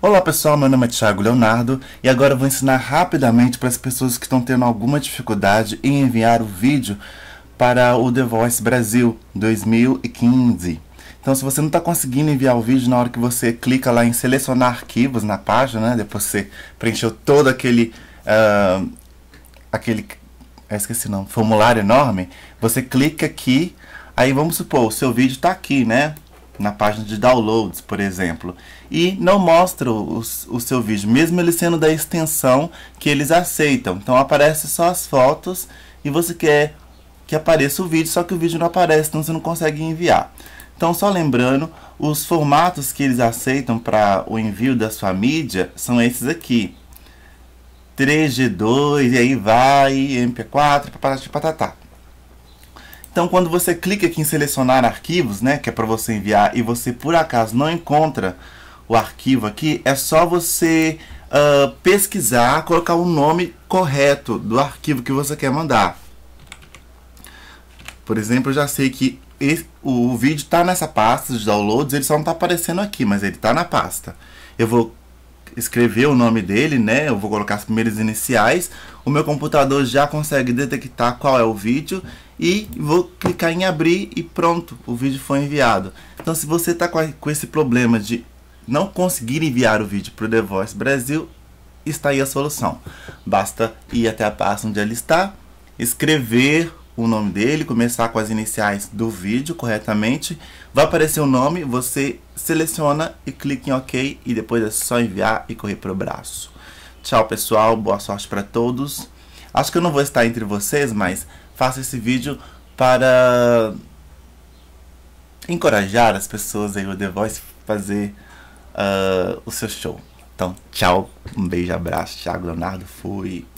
Olá pessoal, meu nome é Thiago Leonardo e agora eu vou ensinar rapidamente para as pessoas que estão tendo alguma dificuldade em enviar o vídeo para o The Voice Brasil 2015. Então, se você não está conseguindo enviar o vídeo, na hora que você clica lá em selecionar arquivos na página, né? depois você preencheu todo aquele. Uh, aquele. esqueci não, formulário enorme, você clica aqui, aí vamos supor, o seu vídeo está aqui, né? na página de downloads, por exemplo, e não mostra o, o seu vídeo, mesmo ele sendo da extensão que eles aceitam. Então aparece só as fotos e você quer que apareça o vídeo, só que o vídeo não aparece, então você não consegue enviar. Então, só lembrando, os formatos que eles aceitam para o envio da sua mídia são esses aqui. 3G2, e aí vai, MP4, patatá, patatá. Então, quando você clica aqui em selecionar arquivos, né, que é para você enviar, e você por acaso não encontra o arquivo aqui, é só você uh, pesquisar, colocar o nome correto do arquivo que você quer mandar. Por exemplo, eu já sei que esse, o, o vídeo está nessa pasta de downloads, ele só não está aparecendo aqui, mas ele está na pasta. Eu vou escrever o nome dele, né? Eu vou colocar as primeiras iniciais. O meu computador já consegue detectar qual é o vídeo e vou clicar em abrir e pronto, o vídeo foi enviado. Então, se você está com esse problema de não conseguir enviar o vídeo para o The Voice Brasil, está aí a solução. Basta ir até a pasta onde ele está, escrever o nome dele, começar com as iniciais do vídeo corretamente. Vai aparecer o um nome, você seleciona e clica em OK e depois é só enviar e correr para o braço. Tchau, pessoal. Boa sorte para todos. Acho que eu não vou estar entre vocês, mas faço esse vídeo para encorajar as pessoas aí, o The Voice, fazer uh, o seu show. Então, tchau, um beijo, abraço, Thiago Leonardo, fui.